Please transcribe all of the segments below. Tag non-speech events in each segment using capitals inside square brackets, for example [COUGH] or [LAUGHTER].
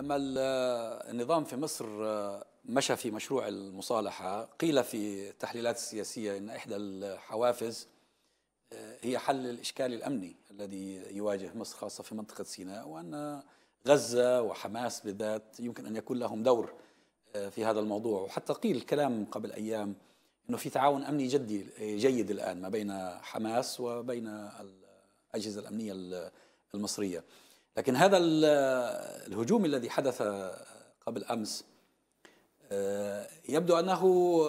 لما النظام في مصر آه، مشى في مشروع المصالحة قيل في التحليلات السياسية أن إحدى الحوافز آه، هي حل الإشكال الأمني الذي يواجه مصر خاصة في منطقة سيناء وأن غزة وحماس بالذات يمكن أن يكون لهم دور آه، في هذا الموضوع وحتى قيل كلام قبل أيام أنه في تعاون أمني جدي جيد الآن ما بين حماس وبين الأجهزة الأمنية المصرية لكن هذا الهجوم الذي حدث قبل امس آه، يبدو انه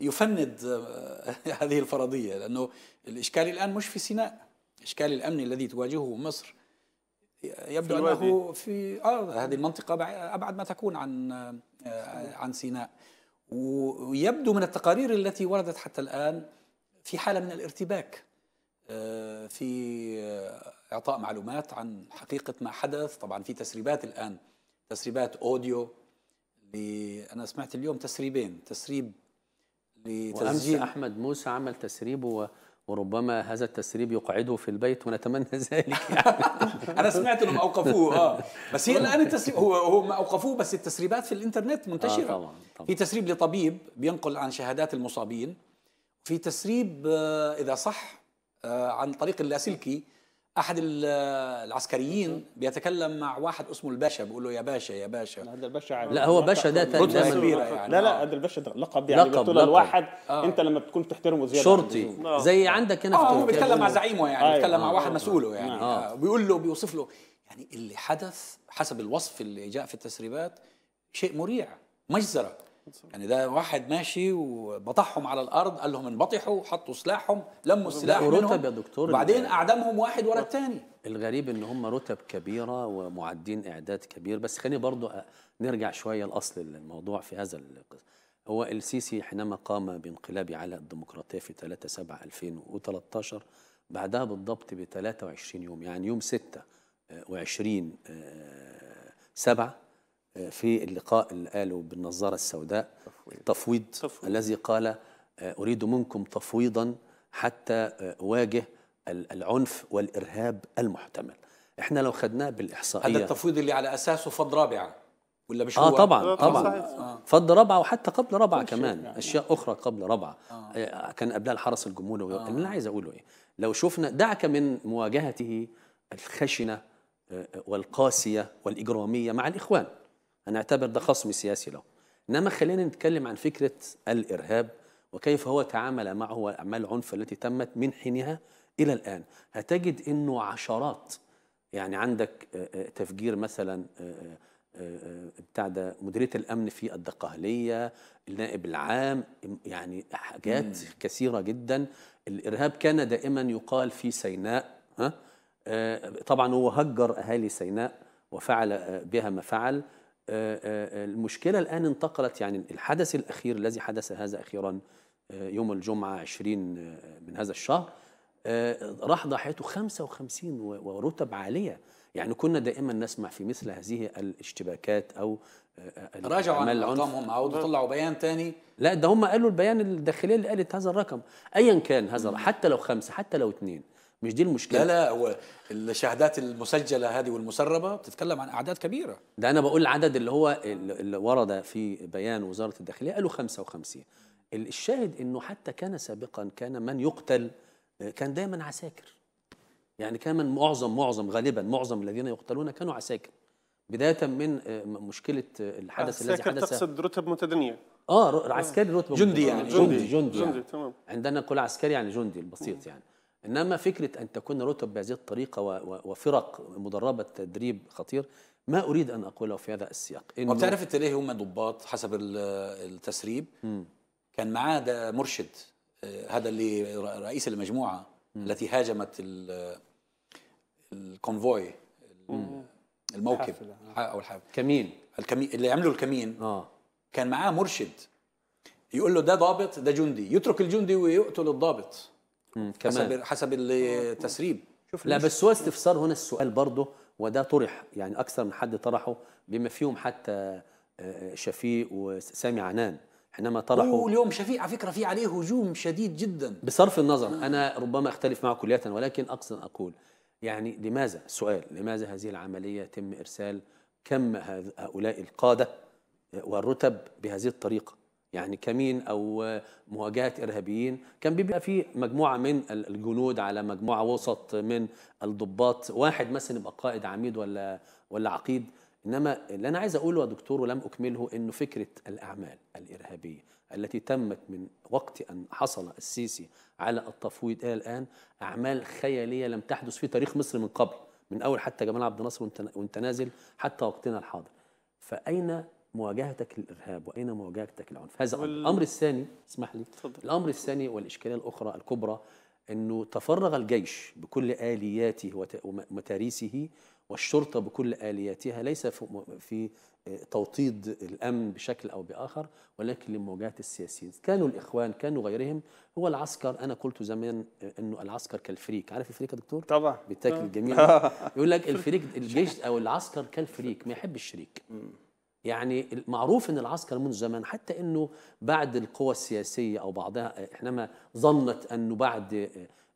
يفند آه، [LAUGHS] هذه الفرضيه لانه الاشكال الان مش في سيناء الاشكال الامني الذي تواجهه مصر يبدو في انه في آه هذه المنطقه ابعد ما تكون عن آه، عن سيناء ويبدو من التقارير التي وردت حتى الان في حاله من الارتباك في اعطاء معلومات عن حقيقه ما حدث طبعا في تسريبات الان تسريبات اوديو انا سمعت اليوم تسريبين تسريب لتسجيل احمد موسى عمل تسريب و... وربما هذا التسريب يقعده في البيت ونتمنى [LAUGHS] ذلك يعني. [LAUGHS] انا سمعت انهم اوقفوه اه بس هي الان التسريب هو هم اوقفوه بس التسريبات في الانترنت منتشره آه طبعا طبعا. في تسريب لطبيب بينقل عن شهادات المصابين في تسريب آه، اذا صح آه، عن طريق اللاسلكي احد العسكريين بيتكلم مع واحد اسمه الباشا بيقول له يا باشا يا باشا هذا الباشا يعني. لا هو باشا ده رتبه كبيره يعني. يعني لا لا هذا آه. الباشا ده لقب يعني لقب بتقول الواحد آه. انت لما بتكون تحترمه زياده شرطي آه. زي عندك هنا في آه، تركيا هو بيتكلم مع زعيمه يعني آه. بيتكلم آه. مع واحد مسؤوله يعني نعم. آه. بيقول له بيوصف له يعني اللي حدث حسب الوصف اللي جاء في التسريبات شيء مريع مجزره يعني ده واحد ماشي وبطحهم على الارض قال لهم انبطحوا حطوا سلاحهم لموا السلاح منهم يا دكتور وبعدين اعدمهم واحد ورا الثاني الغريب ان هم رتب كبيره ومعدين اعداد كبير بس خليني برضو نرجع شويه لاصل الموضوع في هذا القصة. هو السيسي حينما قام بانقلاب على الديمقراطيه في 3 7 2013 بعدها بالضبط ب 23 يوم يعني يوم 26 7 في اللقاء اللي قاله بالنظارة السوداء التفويض, التفويض الذي قال آه، أريد منكم تفويضا حتى آه، أواجه العنف والإرهاب المحتمل احنا لو خدناه بالإحصائية هذا التفويض اللي على أساسه فض رابعة ولا مش اه هو طبعا آه، طبعا آه. فض رابعه وحتى قبل رابعه كمان يعني. اشياء اخرى قبل رابعه آه. كان قبلها الحرس الجمهوري آه. اللي انا عايز اقوله ايه لو شفنا دعك من مواجهته الخشنه والقاسيه والاجراميه مع الاخوان انا اعتبر ده خصم سياسي له انما خلينا نتكلم عن فكره الارهاب وكيف هو تعامل معه واعمال العنف التي تمت من حينها الى الان هتجد انه عشرات يعني عندك آه، آه، تفجير مثلا آه، بتاع ده مديريه الامن في الدقهليه النائب العام يعني حاجات مم. كثيره جدا الارهاب كان دائما يقال في سيناء ها طبعا هو هجر اهالي سيناء وفعل بها ما فعل آه، آه، آه، المشكلة الآن انتقلت يعني الحدث الأخير الذي حدث هذا أخيرا يوم الجمعة 20 من هذا الشهر راح ضحيته 55 ورتب عالية يعني كنا دائما نسمع في مثل هذه الاشتباكات أو راجعوا عن ارقامهم عاودوا طلعوا بيان تاني لا ده هم قالوا البيان الداخليه اللي قالت هذا الرقم ايا كان هذا حتى لو خمسه حتى لو اثنين مش دي المشكله لا لا هو الشهادات المسجله هذه والمسربه بتتكلم عن اعداد كبيره ده انا بقول العدد اللي هو اللي ورد في بيان وزاره الداخليه قالوا 55 الشاهد انه حتى كان سابقا كان من يقتل كان دايما عساكر يعني كان من معظم معظم غالبا معظم الذين يقتلون كانوا عساكر بدايه من آه، مشكله آه، الحدث الذي حدث تقصد رتب متدنيه اه عسكري رتب جندي يعني جندي جندي, جندي, جندي, يعني. جندي تمام عندنا كل عسكري يعني جندي البسيط يعني انما فكره ان تكون رتب بهذه الطريقه وفرق مدربه تدريب خطير ما اريد ان اقوله في هذا السياق انه بتعرف انت ليه هم ضباط حسب التسريب م. كان معاه ده مرشد آه، هذا اللي رئيس المجموعه م. التي هاجمت الكونفوي الموكب او الحافل كمين الكمين اللي عملوا الكمين اه كان معاه مرشد يقول له ده ضابط ده جندي يترك الجندي ويقتل الضابط كمان. حسب حسب التسريب شوف لا بس هو استفسار هنا السؤال برضه وده طرح يعني اكثر من حد طرحه بما فيهم حتى آه، آه، شفيق وسامي عنان حينما طرحوا واليوم شفيق على فكره في عليه هجوم شديد جدا بصرف النظر مم. انا ربما اختلف معه كلية ولكن اقصد اقول يعني لماذا السؤال لماذا هذه العمليه تم ارسال كم هؤلاء القاده آه، والرتب بهذه الطريقه يعني كمين او مواجهه ارهابيين كان بيبقى في مجموعه من الجنود على مجموعه وسط من الضباط واحد مثلا يبقى قائد عميد ولا ولا عقيد انما اللي انا عايز اقوله يا دكتور ولم اكمله انه فكره الاعمال الارهابيه التي تمت من وقت ان حصل السيسي على التفويض الى الان اعمال خياليه لم تحدث في تاريخ مصر من قبل من اول حتى جمال عبد الناصر وانت نازل حتى وقتنا الحاضر فاين مواجهتك للارهاب واين مواجهتك للعنف هذا وال... الامر الثاني اسمح لي تفضل. الامر الثاني والاشكاليه الاخرى الكبرى انه تفرغ الجيش بكل الياته ومتاريسه والشرطه بكل الياتها ليس في آه، توطيد الامن بشكل او باخر ولكن لمواجهه السياسيين كانوا الاخوان كانوا غيرهم هو العسكر انا قلت زمان آه، انه العسكر كالفريك عارف الفريك يا دكتور طبعا بيتاكل آه. جميل يقول لك [LAUGHS] الفريك الجيش او العسكر كالفريك ما يحبش الشريك يعني معروف ان العسكر منذ زمان حتى انه بعد القوى السياسيه او بعضها حينما ظنت انه بعد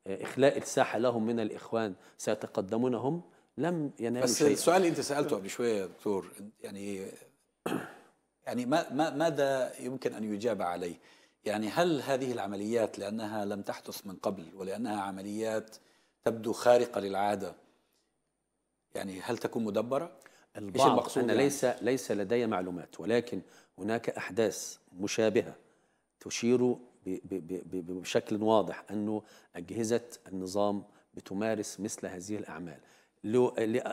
آه، اخلاء الساحه لهم من الاخوان سيتقدمون هم لم ينالوا بس شيئا. السؤال اللي انت سالته قبل شويه يا دكتور يعني يعني ما ما ماذا يمكن ان يجاب عليه؟ يعني هل هذه العمليات لانها لم تحدث من قبل ولانها عمليات تبدو خارقه للعاده يعني هل تكون مدبره؟ البعض المقصود أنا يعني؟ ليس ليس لدي معلومات ولكن هناك أحداث مشابهة تشير بشكل واضح أنه أجهزة النظام بتمارس مثل هذه الأعمال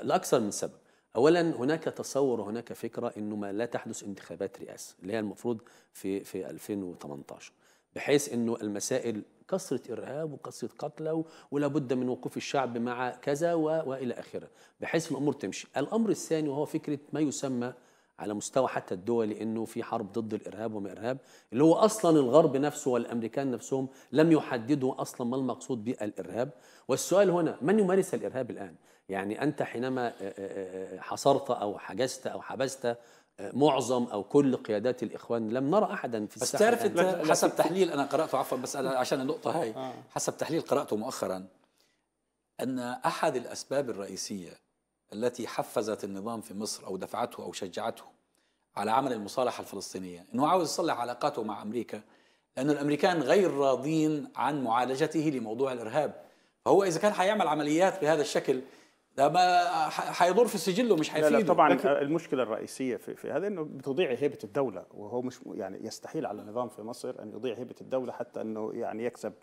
لأكثر من سبب اولا هناك تصور وهناك فكره انه ما لا تحدث انتخابات رئاسه اللي هي المفروض في في 2018 بحيث انه المسائل كثرة إرهاب وكثرة قتلى ولا بد من وقوف الشعب مع كذا وإلى آخره بحيث الأمور تمشي الأمر الثاني وهو فكرة ما يسمى على مستوى حتى الدولي انه في حرب ضد الارهاب وما ارهاب اللي هو اصلا الغرب نفسه والامريكان نفسهم لم يحددوا اصلا ما المقصود بالارهاب والسؤال هنا من يمارس الارهاب الان يعني انت حينما آه، آه، آه، حصرت او حجزت او حبست معظم او كل قيادات الاخوان لم نرى احدا في الساحه بس تعرف حسب تحليل انا قراته عفوا بس أنا عشان النقطه هاي آه. حسب تحليل قراته مؤخرا ان احد الاسباب الرئيسيه التي حفزت النظام في مصر او دفعته او شجعته على عمل المصالحه الفلسطينيه انه عاوز يصلح علاقاته مع امريكا لأن الامريكان غير راضين عن معالجته لموضوع الارهاب فهو اذا كان حيعمل عمليات بهذا الشكل ده ما هيضر في سجله مش هيفيده لا, لا طبعا المشكله الرئيسيه في, في هذا انه بتضيع هيبه الدوله وهو مش يعني يستحيل على النظام في مصر ان يضيع هيبه الدوله حتى انه يعني يكسب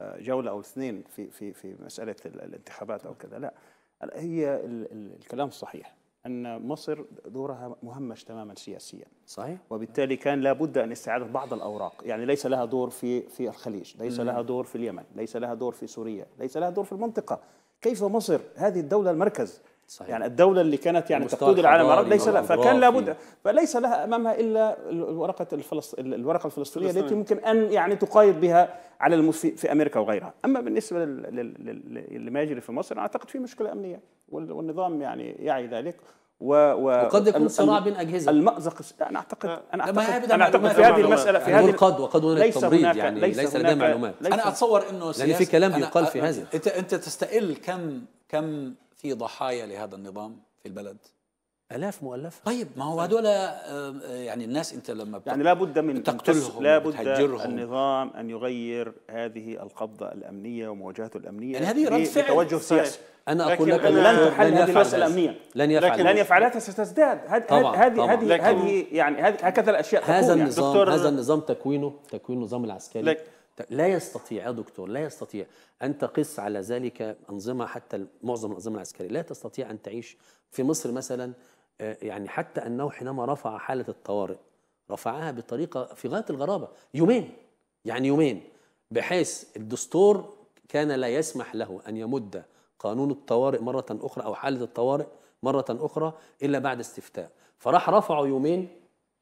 آه، جوله او اثنين في في في مساله الانتخابات او كذا لا هي الكلام الصحيح ان مصر دورها مهمش تماما سياسيا صحيح وبالتالي كان لابد ان استعاده بعض الاوراق يعني ليس لها دور في في الخليج ليس لها دور في اليمن ليس لها دور في سوريا ليس لها دور في المنطقه كيف مصر هذه الدولة المركز صحيح. يعني الدولة اللي كانت يعني تقود العالم العربي ليس لها فكان لابد فليس لها امامها الا الورقة الفلسطينية الورقة الفلسطينية التي ممكن ان يعني تقايض بها على المس في امريكا وغيرها، اما بالنسبة لما يجري في مصر اعتقد في مشكلة امنية والنظام يعني يعي ذلك و, و وقد يكون صراع بين اجهزه المأزق انا اعتقد آه. انا اعتقد انا اعتقد في هذه المساله في هذه ليس قدوه للتمريض يعني ليس, ليس لديها معلومات انا اتصور انه لان يعني في كلام يقال في هذا انت انت تستقل كم كم في ضحايا لهذا النظام في البلد الاف مؤلفه طيب ما هو آه. هذول آه، آه، يعني الناس انت لما يعني لابد من تقتلهم لابد النظام ان يغير هذه القبضه الامنيه ومواجهته الامنيه يعني هذه رد فعل توجه سياسي انا اقول لك لن تحل هذه المساله الامنيه لن يفعل لكن لن يفعلها ستزداد هذه هذه هذه يعني هكذا الاشياء هذا يعني. النظام يعني هذا النظام تكوينه تكوين النظام العسكري لا يستطيع يا دكتور لا يستطيع أن تقس على ذلك أنظمة حتى معظم الأنظمة العسكرية لا تستطيع أن تعيش في مصر مثلا آه، يعني حتى أنه حينما رفع حالة الطوارئ رفعها بطريقة في غاية الغرابة يومين يعني يومين بحيث الدستور كان لا يسمح له أن يمد قانون الطوارئ مرة أخرى أو حالة الطوارئ مرة أخرى إلا بعد استفتاء فراح رفعه يومين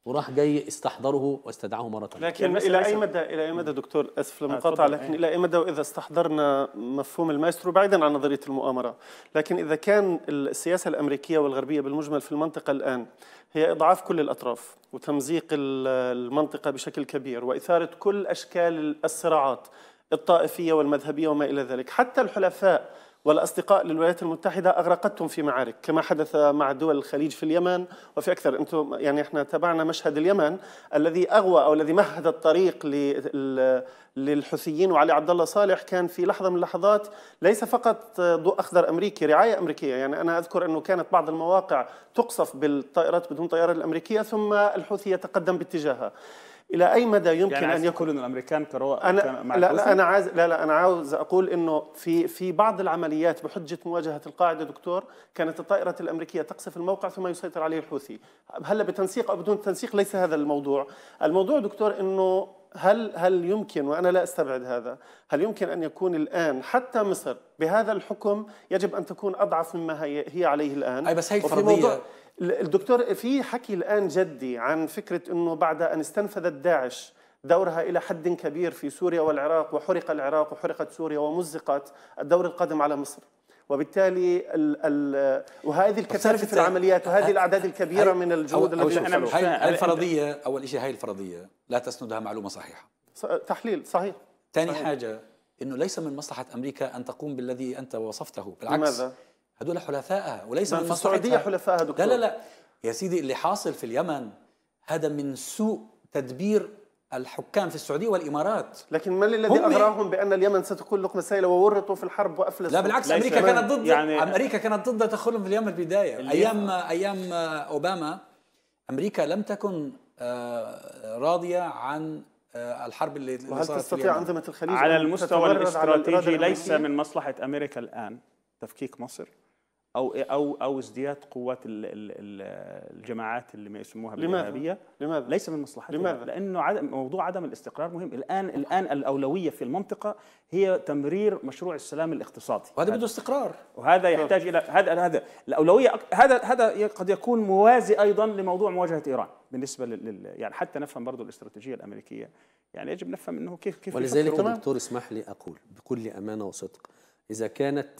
وراح جاي استحضره واستدعاه مره ثانيه لكن يعني الى اي مدى الى اي مدى دكتور اسف للمقاطعه آه، لكن الى اي مدى واذا استحضرنا مفهوم المايسترو بعيدا عن نظريه المؤامره لكن اذا كان السياسه الامريكيه والغربيه بالمجمل في المنطقه الان هي اضعاف كل الاطراف وتمزيق المنطقه بشكل كبير واثاره كل اشكال الصراعات الطائفيه والمذهبيه وما الى ذلك حتى الحلفاء والاصدقاء للولايات المتحده اغرقتهم في معارك كما حدث مع دول الخليج في اليمن وفي اكثر انتم يعني احنا تابعنا مشهد اليمن الذي اغوى او الذي مهد الطريق للحوثيين وعلي عبد الله صالح كان في لحظه من اللحظات ليس فقط ضوء اخضر امريكي رعايه امريكيه يعني انا اذكر انه كانت بعض المواقع تقصف بالطائرات بدون طياره الامريكيه ثم الحوثي يتقدم باتجاهها الى اي مدى يمكن يعني ان يكون ان الامريكان كرواء أنا لا, لا انا عايز لا لا انا عاوز اقول انه في في بعض العمليات بحجه مواجهه القاعده دكتور كانت الطائرات الامريكيه تقصف الموقع ثم يسيطر عليه الحوثي هلا بتنسيق او بدون تنسيق ليس هذا الموضوع الموضوع دكتور انه هل هل يمكن وانا لا استبعد هذا هل يمكن ان يكون الان حتى مصر بهذا الحكم يجب ان تكون اضعف مما هي, هي عليه الان اي بس هي فرضيه الدكتور في حكي الآن جدي عن فكرة أنه بعد أن استنفذت داعش دورها إلى حد كبير في سوريا والعراق وحرق العراق وحرقت سوريا ومزقت الدور القادم على مصر وبالتالي ال ال وهذه الكثافه في العمليات وهذه الاعداد الكبيره من الجهود التي انا هاي الفرضيه اول شيء هاي الفرضيه لا تسندها معلومه صحيحه تحليل صحيح ثاني حاجه انه ليس من مصلحه امريكا ان تقوم بالذي انت وصفته بالعكس لماذا؟ هدول حلفائها وليس من السعوديه حلفائها دكتور لا لا لا يا سيدي اللي حاصل في اليمن هذا من سوء تدبير الحكام في السعوديه والامارات لكن ما الذي اغراهم بان اليمن ستكون لقمه سائله وورطوا في الحرب وافلسوا لا بالعكس امريكا كانت ضد يعني امريكا كانت ضد تدخلهم في اليمن في البدايه ايام ايام آه، اوباما امريكا لم تكن آه، راضيه عن آه، الحرب اللي وهل تستطيع انظمه الخليج على المستوى الاستراتيجي ليس من مصلحه امريكا الان تفكيك مصر او او او ازدياد قوات الجماعات اللي ما يسموها بالارهابيه لماذا؟ ليس من مصلحتها لماذا؟ لانه عدم موضوع عدم الاستقرار مهم الان الان الاولويه في المنطقه هي تمرير مشروع السلام الاقتصادي وهذا بده استقرار وهذا يحتاج الى هذا هذا الاولويه هذا هذا قد يكون موازي ايضا لموضوع مواجهه ايران بالنسبه لل يعني حتى نفهم برضه الاستراتيجيه الامريكيه يعني يجب نفهم انه كيف كيف ولذلك دكتور اسمح لي اقول بكل امانه وصدق إذا كانت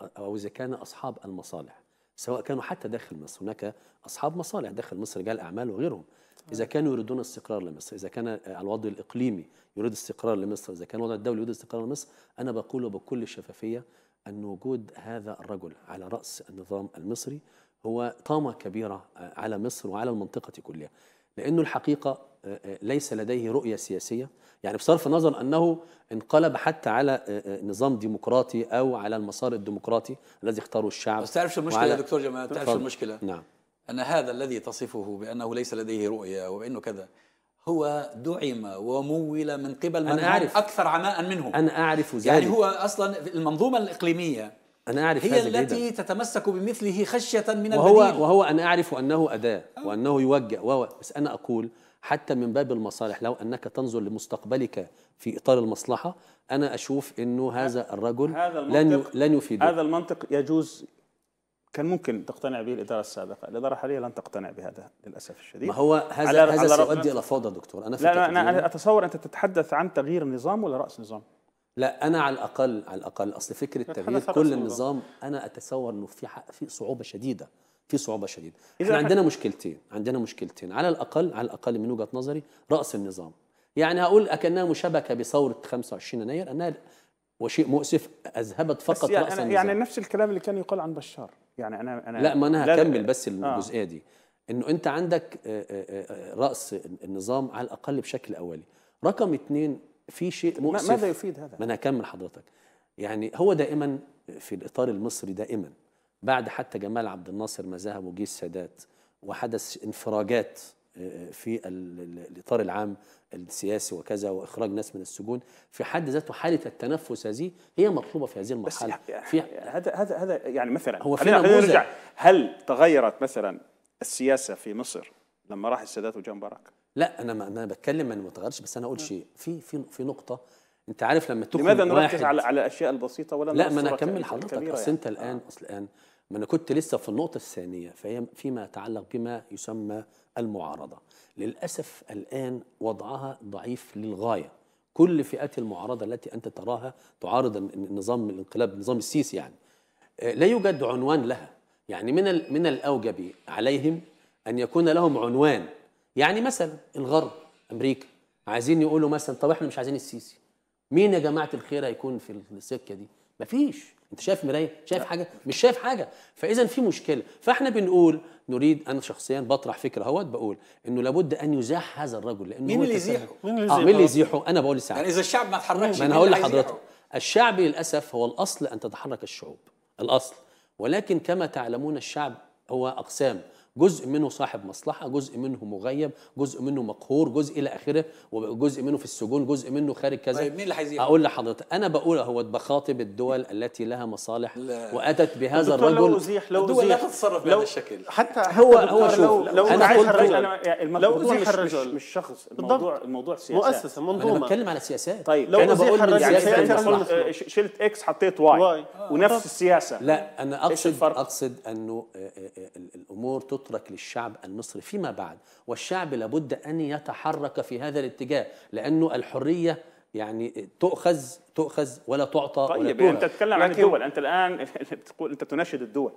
أو إذا كان أصحاب المصالح سواء كانوا حتى داخل مصر هناك أصحاب مصالح داخل مصر رجال أعمال وغيرهم إذا كانوا يريدون استقرار لمصر إذا كان الوضع الإقليمي يريد استقرار لمصر إذا كان الوضع الدولي يريد استقرار لمصر أنا بقول بكل شفافيه أن وجود هذا الرجل على رأس النظام المصري هو طامة كبيرة على مصر وعلى المنطقة كلها لأنه الحقيقة آه، آه، ليس لديه رؤية سياسية يعني بصرف النظر أنه انقلب حتى على آه، نظام ديمقراطي أو على المسار الديمقراطي الذي اختاره الشعب بس شو المشكلة يا دكتور جمال شو المشكلة نعم أن هذا الذي تصفه بأنه ليس لديه رؤية وبأنه كذا هو دعم ومول من قبل من أنا أعرف أكثر عماء منه أنا أعرف يعني ذلك يعني هو أصلا المنظومة الإقليمية أنا أعرف هي التي جيدا. تتمسك بمثله خشية من وهو البديل وهو أنا أعرف أنه أداة آه. وأنه يوجه وهو بس أنا أقول حتى من باب المصالح لو أنك تنظر لمستقبلك في إطار المصلحة أنا أشوف أنه هذا الرجل هذا لن لن يفيد هذا المنطق يجوز كان ممكن تقتنع به الإدارة السابقة الإدارة الحالية لن تقتنع بهذا للأسف الشديد ما هو هذا على هذا سيؤدي إلى فوضى دكتور أنا في لا, لا أنا أتصور أنت تتحدث عن تغيير نظام ولا رأس نظام لا انا على الاقل على الاقل اصل فكره تغيير كل النظام انا اتصور انه في في صعوبه شديده في صعوبه شديده احنا عندنا مشكلتين عندنا مشكلتين على الاقل على الاقل من وجهه نظري راس النظام يعني هقول اكنها مشابكه بثوره 25 يناير انها وشيء مؤسف اذهبت فقط يعني راس النظام يعني نفس الكلام اللي كان يقال عن بشار يعني انا انا لا ما انا هكمل بس آه. الجزئيه آه. دي انه انت عندك آه، آه، راس النظام على الاقل بشكل اولي رقم اثنين في شيء مؤسف ماذا يفيد هذا؟ ما انا هكمل حضرتك يعني هو دائما في الاطار المصري دائما بعد حتى جمال عبد الناصر ما ذهب وجه السادات وحدث انفراجات آه، آه، في الاطار العام السياسي وكذا واخراج ناس من السجون في حد ذاته حاله التنفس هذه هي مطلوبه في هذه المرحله بس يعني هذا هذا هذا يعني مثلا هو خلينا نرجع هل تغيرت مثلا السياسه في مصر لما راح السادات وجان مبارك؟ لا انا ما انا بتكلم ما انا ما بس انا اقول نعم. شيء في في في نقطه انت عارف لما تكون لماذا نركز على على الاشياء البسيطه ولا لا ما انا اكمل حضرتك اصل يعني. انت يعني. الان آه. اصل الان ما انا كنت لسه في النقطه الثانيه فهي فيما يتعلق بما يسمى المعارضه للاسف الان وضعها ضعيف للغايه كل فئات المعارضه التي انت تراها تعارض النظام الانقلاب النظام السيسي يعني آه، لا يوجد عنوان لها يعني من من الاوجب عليهم ان يكون لهم عنوان يعني مثلا الغرب امريكا عايزين يقولوا مثلا طب احنا مش عايزين السيسي مين يا جماعه الخير هيكون في السكه دي مفيش انت شايف مرايه شايف حاجه مش شايف حاجه فاذا في مشكله فاحنا بنقول نريد انا شخصيا بطرح فكره اهوت بقول انه لابد ان يزاح هذا الرجل لانه مين اللي يزيحه مين اللي آه، يزيحه آه مين اللي يزيحه انا بقول ساعات يعني اذا الشعب ما اتحركش ما انا هقول لحضرتك الشعب للاسف هو الاصل ان تتحرك الشعوب الاصل ولكن كما تعلمون الشعب هو اقسام جزء منه صاحب مصلحه جزء منه مغيب جزء منه مقهور جزء الى اخره وجزء منه في السجون جزء منه خارج كذا طيب مين اللي اقول لحضرتك انا بقول هو بخاطب الدول التي لها مصالح لا. واتت بهذا الرجل لو أزيح لو الدول أزيح. لا تتصرف بهذا الشكل حتى, حتى هو هو شوف لو لو انا قلت الرجل أنا لو مش, الرجل مش شخص الموضوع الموضوع سياسات مؤسسه منظومه انا بتكلم على سياسات طيب لو انا بقول الرجل يعني آه، شلت اكس حطيت واي ونفس السياسه لا انا اقصد اقصد انه آه، آه، الامور تترك للشعب المصري فيما بعد والشعب لابد أن يتحرك في هذا الاتجاه لأنه الحرية يعني تؤخذ تؤخذ ولا تعطى طيب ولا انت تتكلم عن الدول انت الان بتقول [LAUGHS] انت تناشد الدول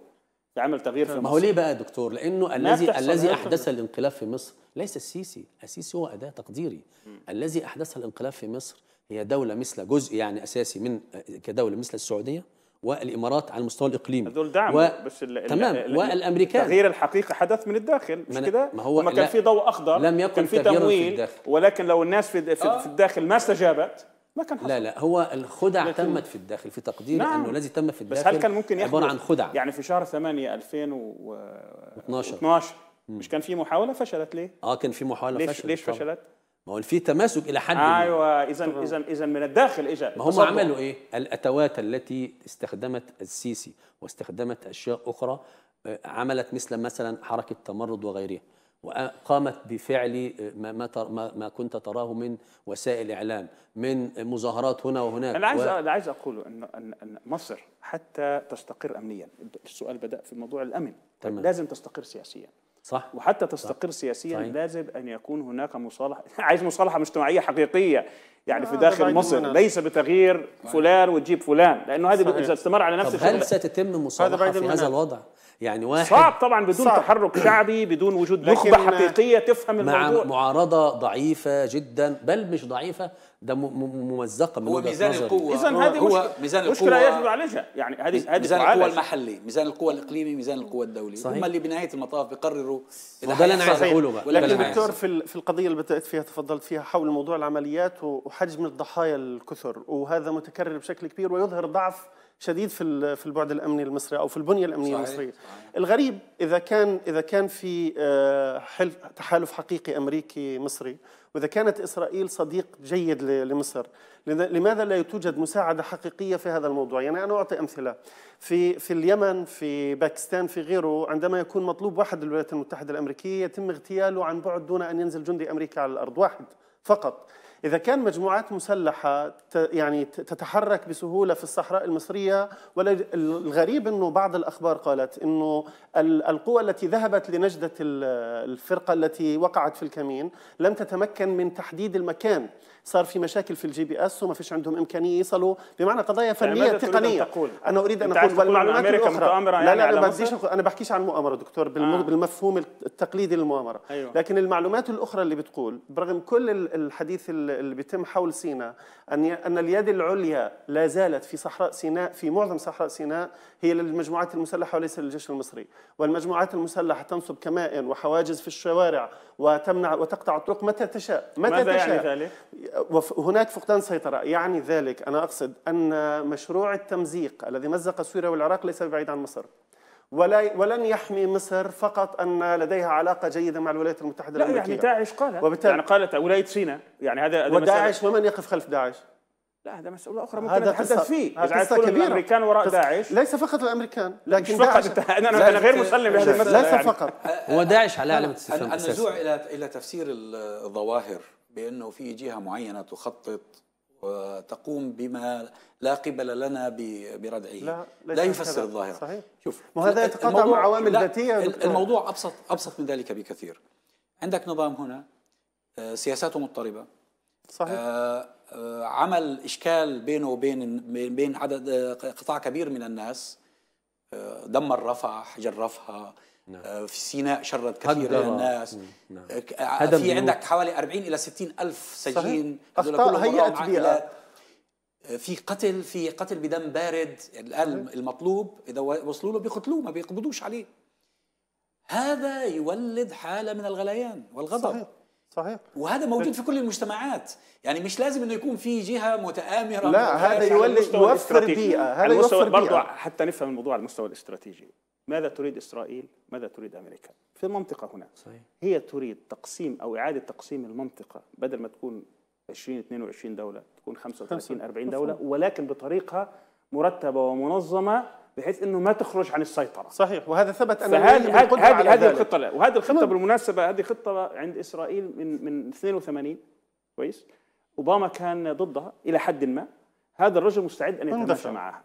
تعمل تغيير في مصر ما هو ليه بقى دكتور لانه الذي الذي احدث الانقلاب في مصر ليس السيسي السيسي هو اداه تقديري م. الذي احدث الانقلاب في مصر هي دوله مثل جزء يعني اساسي من كدوله مثل السعوديه والامارات على المستوى الاقليمي هذول دعم و... بس ال... تمام ال... والامريكان التغيير الحقيقي حدث من الداخل مش كده ما هو ما كان في ضوء اخضر لم يكن كان في تمويل في الداخل. ولكن لو الناس في, في, آه. في الداخل ما استجابت ما كان حصل لا لا هو الخدع لكن... تمت في الداخل في تقدير نعم. انه الذي تم في الداخل بس هل كان ممكن عباره عن خدع يعني في شهر 8 2012 12 مش كان في محاوله فشلت ليه؟ اه كان في محاوله ليش فشلت ليش فشلت؟ ما هو في تماسك الى حد ايوه اذا اذا اذا من الداخل اجى ما هم عملوا ايه؟ الاتوات التي استخدمت السيسي واستخدمت اشياء اخرى آه، عملت مثل مثلا حركه تمرد وغيرها وقامت بفعل آه، ما ما ما, كنت تراه من وسائل اعلام من مظاهرات هنا وهناك انا عايز و... انا عايز اقوله ان ان مصر حتى تستقر امنيا السؤال بدا في موضوع الامن تمام. لازم تستقر سياسيا صح وحتى تستقر صح. سياسيا صحيح. لازم ان يكون هناك مصالحه [LAUGHS] عايز مصالحه مجتمعيه حقيقيه يعني آه في داخل مصر أنا. ليس بتغيير فلان وتجيب فلان لانه هذه اذا استمر على نفس الشيء هل ستتم مصالحه في هذا الوضع يعني واحد صعب طبعا بدون صعب. تحرك [CLEARS THROAT] شعبي بدون وجود نخبه حقيقيه تفهم مع الموضوع معارضه ضعيفه جدا بل مش ضعيفه ده ممزقه من هو ميزان القوه اذا هذه هو ميزان مشكله يجب علاجها يعني هذه هذه ميزان القوه المحلي ميزان القوه الاقليمي ميزان القوه الدولي صحيح. هم اللي بنهايه المطاف بيقرروا وده اللي انا عايز اقوله بقى لكن دكتور في في القضيه اللي بدات فيها تفضلت فيها حول موضوع العمليات وحجم الضحايا الكثر وهذا متكرر بشكل كبير ويظهر ضعف شديد في في البعد الامني المصري او في البنيه الامنيه صحيح. المصريه صحيح. الغريب اذا كان اذا كان في آه، حلف تحالف حقيقي امريكي مصري واذا كانت اسرائيل صديق جيد لمصر لماذا لا توجد مساعده حقيقيه في هذا الموضوع يعني انا اعطي امثله في في اليمن في باكستان في غيره عندما يكون مطلوب واحد للولايات المتحده الامريكيه يتم اغتياله عن بعد دون ان ينزل جندي امريكي على الارض واحد فقط إذا كان مجموعات مسلحة يعني تتحرك بسهولة في الصحراء المصرية والغريب أنه بعض الأخبار قالت أنه القوى التي ذهبت لنجدة الفرقة التي وقعت في الكمين لم تتمكن من تحديد المكان صار في مشاكل في الجي بي اس وما فيش عندهم امكانيه يصلوا بمعنى قضايا يعني فنيه يعني تقنيه تقول؟ انا اريد ان اقول والمعلومات الاخرى يعني لا لا ما بديش انا بحكيش عن مؤامره دكتور آه. بالمفهوم التقليدي للمؤامره أيوه. لكن المعلومات الاخرى اللي بتقول برغم كل الحديث اللي بيتم حول سيناء ان ان اليد العليا لا زالت في صحراء سيناء في معظم صحراء سيناء هي للمجموعات المسلحه وليس للجيش المصري والمجموعات المسلحه تنصب كمائن وحواجز في الشوارع وتمنع وتقطع الطرق متى تشاء متى ماذا يعني تشاء يعني ذلك؟ هناك فقدان سيطرة يعني ذلك أنا أقصد أن مشروع التمزيق الذي مزق سوريا والعراق ليس بعيد عن مصر ولا ولن يحمي مصر فقط ان لديها علاقه جيده مع الولايات المتحده الامريكيه لا يعني داعش قالت وبالتالي يعني قالت ولايه سيناء يعني هذا وداعش ومن يقف خلف داعش؟ لا هذا مسؤول أخرى ممكن هذا نتحدث فيه هذا قصة كبيرة الأمريكان وراء داعش ليس فقط الأمريكان لكن فقط داعش فقط أنا, أنا غير مسلم بهذا المسألة ليس فقط هو داعش على علامة استفهام النزوع إلى إلى تفسير الظواهر بأنه في جهة معينة تخطط وتقوم بما لا قبل لنا بردعه لا, لا يفسر الظاهرة صحيح شوف وهذا يتقاطع مع عوامل ذاتية الموضوع أبسط أبسط من ذلك بكثير عندك نظام هنا آه، سياساته مضطربة صحيح آه،, آه عمل اشكال بينه وبين بين عدد آه، قطاع كبير من الناس دمر رفح جرفها نعم. آه، في سيناء شرد كثير من الناس نعم. آه، آه، في عندك حوالي 40 الى 60 الف سجين كلهم هيئت بيئه في قتل في قتل بدم بارد الان المطلوب اذا وصلوا له بيقتلوه ما بيقبضوش عليه هذا يولد حاله من الغليان والغضب صحيح. صحيح وهذا موجود في كل المجتمعات يعني مش لازم انه يكون في جهه متآمره لا هذا يولد يوفر بيئه هذا يوفر برضه حتى نفهم الموضوع على المستوى الاستراتيجي ماذا تريد إسرائيل ماذا تريد أمريكا في المنطقة هنا صحيح. هي تريد تقسيم أو إعادة تقسيم المنطقة بدل ما تكون 20 22 دولة تكون 35 40 دولة ولكن بطريقة مرتبة ومنظمة بحيث انه ما تخرج عن السيطره صحيح وهذا ثبت ان هذه هذه هذه الخطه وهذه الخطه بالمناسبه هذه خطه عند اسرائيل من من 82 كويس اوباما كان ضدها الى حد ما هذا الرجل مستعد ان يتماشى معها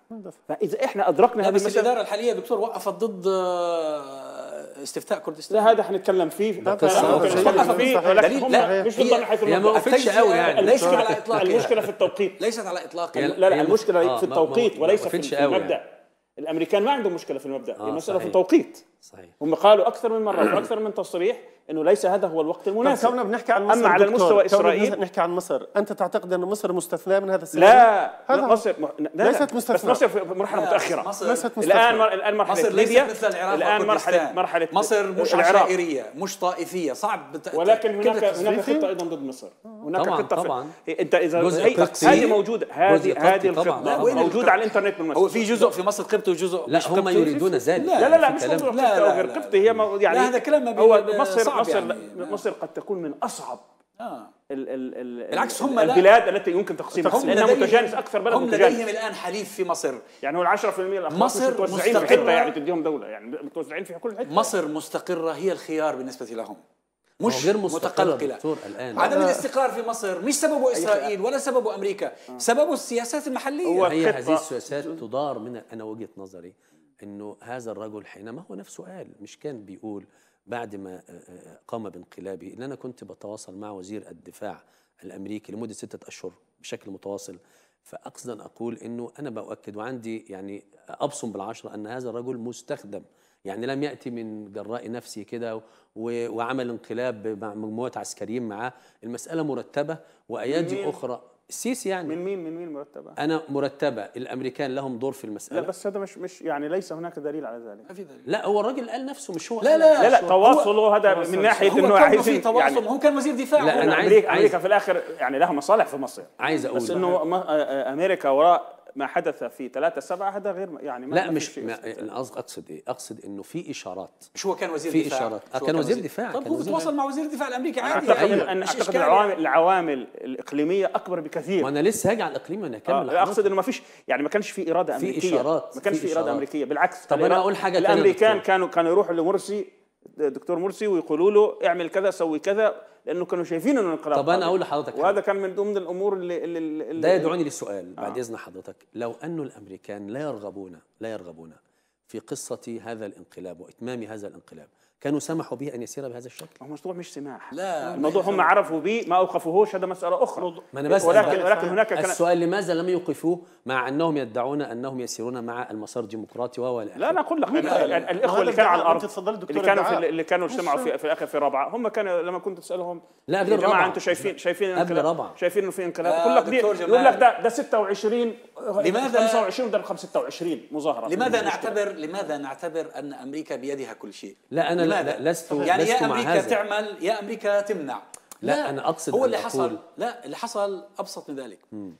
فاذا احنا ادركنا هذا بس الاداره الحاليه دكتور وقفت ضد آه، استفتاء كردستان لا هذا حنتكلم فيه ده وقف فيه دليل لا مش بالضروره حيث هي ما وقفتش قوي يعني على اطلاق المشكله في التوقيت ليست على اطلاق لا لا المشكله آه، في التوقيت وليس في المبدا الامريكان ما عندهم مشكله في المبدا المساله آه، في التوقيت صحيح هم قالوا اكثر من مره واكثر [CLEARS THROAT] من تصريح انه ليس هذا هو الوقت المناسب كوننا بنحكي عن مصر اما على المستوى اسرائيل نحكي عن مصر انت تعتقد ان مصر مستثناه من هذا السياق لا هذا مصر م... لا ليست مستثناه بس مصر في مرحله متاخره مصر ليست الان مر... الان مرحله مصر ليبيا مثل العراق الان مرحله مرحله مصر مش عشائريه مش طائفيه صعب ولكن هناك هناك خطه ايضا ضد مصر هناك طبعا خطه طبعا إيه، انت اذا هي هذه موجوده هذه هذه الخطه موجوده على الانترنت من هو في جزء في مصر قبطي وجزء لا مش هم يريدون ذلك لا لا لا مش موضوع قبطي او غير قبطي هي يعني هذا كلام ما هو مصر يعني. مصر مصر قد تكون من اصعب آه. ال ال بالعكس هم البلاد لا. التي يمكن تقسيمها لانها متجانس اكثر بلد هم متجانس. لديهم الان حليف في مصر يعني هو ال 10% مصر متوزعين في حته يعني تديهم دوله يعني متوزعين في كل حته مصر مستقره هي الخيار بالنسبه لهم مش غير متقلقله الان عدم الاستقرار في مصر مش سببه اسرائيل ولا سببه امريكا آه. سببه السياسات المحليه هي هذه السياسات تدار من انا وجهه نظري انه هذا الرجل حينما هو نفسه قال مش كان بيقول بعد ما آه، آه، قام بانقلابه ان انا كنت بتواصل مع وزير الدفاع الامريكي لمده سته اشهر بشكل متواصل فاقصد ان اقول انه انا باؤكد وعندي يعني ابصم بالعشره ان هذا الرجل مستخدم يعني لم يأتي من جراء نفسي كده وعمل انقلاب مع مجموعة عسكريين معاه المسألة مرتبة وأيادي أخرى السيسي يعني من مين من مين مرتبة؟ أنا مرتبة الأمريكان لهم دور في المسألة لا بس هذا مش مش يعني ليس هناك دليل على ذلك ما في دليل لا هو الراجل قال نفسه مش هو لا لا لا, لا تواصله هذا من ناحية إنه عايز في يعني تواصل يعني هو كان وزير دفاع لا أنا عايز أمريكا, عايز أمريكا في الآخر يعني لها مصالح في مصر عايز أقول بس إنه أمريكا وراء ما حدث في 3 7 هذا غير يعني ما لا مش قصدي اقصد ايه؟ اقصد انه في اشارات مش هو كان وزير في دفاع اشارات كان, كان وزير دفاع طب هو بيتواصل مع وزير الدفاع الامريكي عادي اعتقد يعني ان اعتقد العوامل العوامل الاقليميه اكبر بكثير وانا لسه هاجي على الاقليم انا اكمل آه اقصد انه ما فيش يعني ما كانش في اراده امريكيه في اشارات ما كانش في اراده امريكيه بالعكس طب انا اقول حاجه الامريكان كانوا كانوا يروحوا لمرسي دكتور مرسي ويقولوا له اعمل كذا سوي كذا لانه كانوا شايفين انه انقلاب طب انا اقول لحضرتك وهذا كان من ضمن الامور اللي, اللي, اللي ده يدعوني للسؤال آه. بعد اذن حضرتك لو أن الامريكان لا يرغبون لا يرغبون في قصه هذا الانقلاب واتمام هذا الانقلاب كانوا سمحوا به ان يسير بهذا الشكل الموضوع مش سماح لا الموضوع هم عرفوا به ما اوقفوهوش هذا مساله اخرى ما أنا بس ولكن, ولكن هناك السؤال لماذا لم يوقفوه مع انهم يدعون انهم يسيرون مع المسار الديمقراطي و لا انا اقول لك الاخوه اللي كانوا على الارض اللي كانوا في اللي كانوا اجتمعوا في, في الاخر في رابعه هم كانوا لما كنت تسالهم لا يا جماعه انتم شايفين شايفين رابعه شايفين انه في انقلاب آه، يقول لك يقول لك ده ده 26 لماذا 25 ده 26 مظاهره لماذا نعتبر لماذا نعتبر ان امريكا بيدها كل شيء لا انا لا لست يعني لست يا امريكا تعمل يا امريكا تمنع لا, لا انا اقصد هو اللي حصل لا اللي حصل ابسط من ذلك م.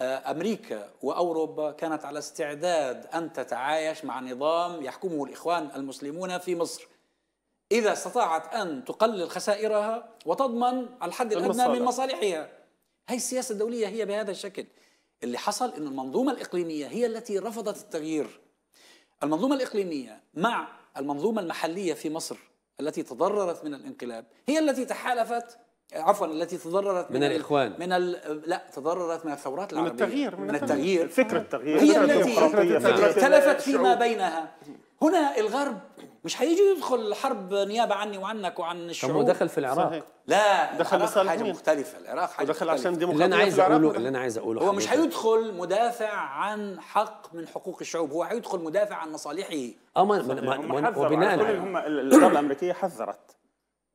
آه، امريكا واوروبا كانت على استعداد ان تتعايش مع نظام يحكمه الاخوان المسلمون في مصر اذا استطاعت ان تقلل خسائرها وتضمن الحد الادنى من مصالحها هي السياسه الدوليه هي بهذا الشكل اللي حصل ان المنظومه الاقليميه هي التي رفضت التغيير المنظومه الاقليميه مع المنظومة المحلية في مصر التي تضررت من الانقلاب هي التي تحالفت عفوا التي تضررت من, من الاخوان من الـ لا تضررت من الثورات العربيه من التغيير من, من التغيير فكره التغيير هي التي اختلفت فيما بينها هنا الغرب مش هيجي يدخل حرب نيابه عني وعنك وعن الشعوب طب دخل في العراق صحيح. لا دخل العراق حاجه مختلفه العراق حاجه دخل عشان ديمقراطيه اللي انا عايز اقوله اللي انا عايز اقوله هو مش هيدخل مدافع عن حق من حقوق الشعوب هو هيدخل مدافع عن مصالحه اه ما ما وبناء هم الاداره الامريكيه حذرت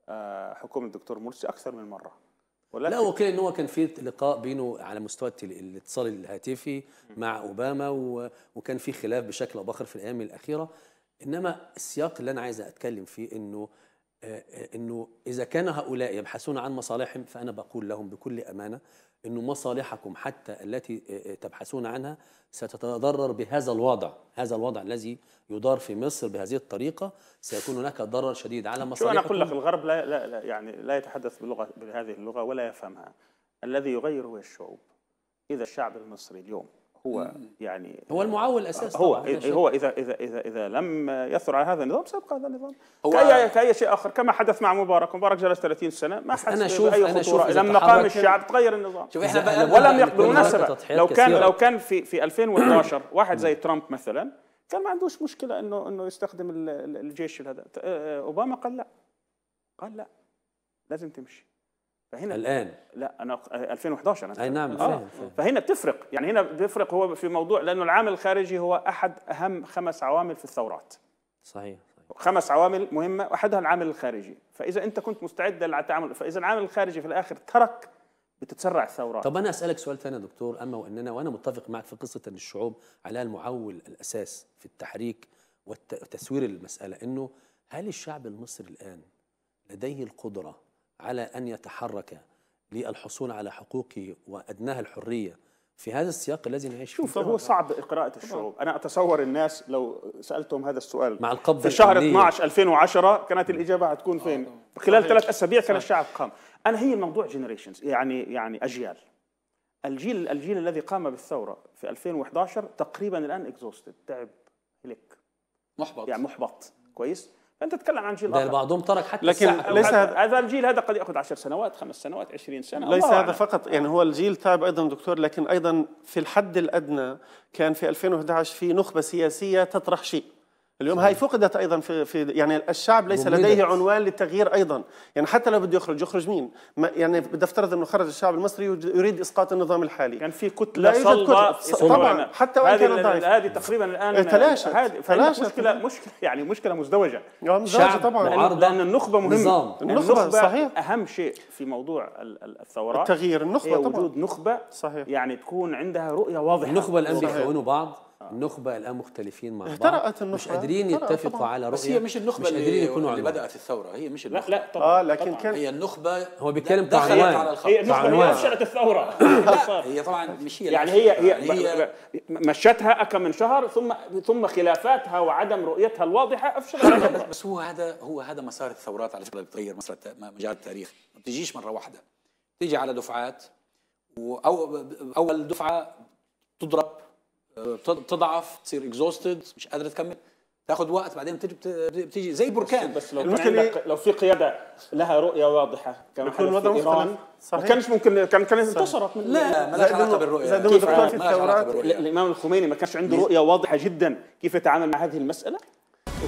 آه، حكومه الدكتور مرسي اكثر من مره ولكن لا وكان ان هو كان في لقاء بينه على مستوى الاتصال الهاتفي مع اوباما وكان في خلاف بشكل او باخر في الايام الاخيره انما السياق اللي انا عايز اتكلم فيه انه آه، آه، انه اذا كان هؤلاء يبحثون عن مصالحهم فانا بقول لهم بكل امانه انه مصالحكم حتى التي آه، تبحثون عنها ستتضرر بهذا الوضع، هذا الوضع الذي يدار في مصر بهذه الطريقه سيكون هناك ضرر شديد على مصالحكم شو انا اقول لك الغرب لا, لا, لا يعني لا يتحدث بلغه بهذه اللغه ولا يفهمها. الذي يغير هو الشعوب. اذا الشعب المصري اليوم هو يعني هو المعول الاساسي هو إيه، هو اذا اذا اذا اذا لم يثر على هذا النظام سيبقى هذا النظام هو كأي, كاي شيء اخر كما حدث مع مبارك مبارك جلس 30 سنه ما حس أنا شوف خطورة. أنا خطوره لما قام الشعب تغير النظام شوف احنا ولم يقبل بالمناسبه لو كان كثيرة. لو كان في في 2011 [COUGHS] واحد زي ترامب مثلا كان ما عندوش مشكله انه انه يستخدم الجيش هذا اوباما قال لا قال لا لازم تمشي فهنا الان لا انا 2011 انا اي نعم آه. فهم فهنا بتفرق يعني هنا بيفرق هو في موضوع لانه العامل الخارجي هو احد اهم خمس عوامل في الثورات صحيح خمس عوامل مهمة وأحدها العامل الخارجي فإذا أنت كنت مستعد للتعامل فإذا العامل الخارجي في الآخر ترك بتتسرع الثورات طب أنا أسألك سؤال ثاني يا دكتور أما وأننا وأنا متفق معك في قصة أن الشعوب على المعول الأساس في التحريك وتسوير المسألة أنه هل الشعب المصري الآن لديه القدرة على أن يتحرك للحصول على حقوقه وأدناها الحرية في هذا السياق الذي نعيش فيه شوف هو صعب قراءة الشعوب أنا أتصور الناس لو سألتهم هذا السؤال مع القبض في شهر 12 2010 كانت الإجابة هتكون فين آه، خلال ثلاث أسابيع كان الشعب قام أنا هي الموضوع جنريشنز يعني يعني أجيال الجيل الجيل الذي قام بالثورة في 2011 تقريبا الآن اكزوستد تعب لك محبط يعني محبط كويس انت تتكلم عن جيل اخر بعضهم ترك حتى لكن ليس هذا الجيل هذا قد ياخذ 10 سنوات خمس سنوات 20 سنه ليس هذا أعلم. فقط يعني هو الجيل تعب ايضا دكتور لكن ايضا في الحد الادنى كان في 2011 في نخبه سياسيه تطرح شيء اليوم هاي فقدت ايضا في, في يعني الشعب ليس مميلة. لديه عنوان للتغيير ايضا يعني حتى لو بده يخرج يخرج مين يعني بدي افترض انه خرج الشعب المصري يريد اسقاط النظام الحالي كان في كتله لا يوجد طبعا حتى وان كان ضعيف هذه تقريبا الان إيه، تلاشت تلاشت مشكله مشكله يعني مشكله مزدوجه آه، مزدوجه طبعا لان النخبه مهمه نظام. النخبة, النخبه صحيح اهم شيء في موضوع الثورات التغيير النخبه طبعا وجود نخبه صحيح يعني تكون عندها رؤيه واضحه النخبه الان بيخونوا بعض آه. النخبه الان مختلفين مع بعض اخترقت النخبه مش قادرين يتفقوا طبعًا. على رؤيه بس هي مش النخبه مش قادرين يكونوا اللي, اللي بدات الثوره هي مش النخبة. لا لا طبعا اه لكن طبعًا. كان هي النخبه هو بيتكلم الخط هي النخبه هي انشات الثوره هي طبعا مش هي يعني هي هي مشتها اكم من شهر ثم ثم خلافاتها وعدم رؤيتها الواضحه افشلت بس هو هذا هو هذا مسار الثورات على فكره بتغير مسار مجال التاريخ ما بتجيش مره واحده تيجي على دفعات واول دفعه تضرب بتضعف تصير اكزوستد مش قادره تكمل تاخذ وقت بعدين بتجي بتيجي زي بركان بس لو عندك لو في قياده لها رؤيه واضحه كان في ايران ما كانش ممكن كان كان انتشرت من لا ما لها علاقه بالرؤيه الثورات الامام الخميني ما كانش عنده رؤيه واضحه جدا كيف يتعامل مع هذه المساله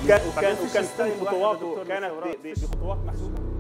وكان وكان وكان خطواته كانت بخطوات محسوبه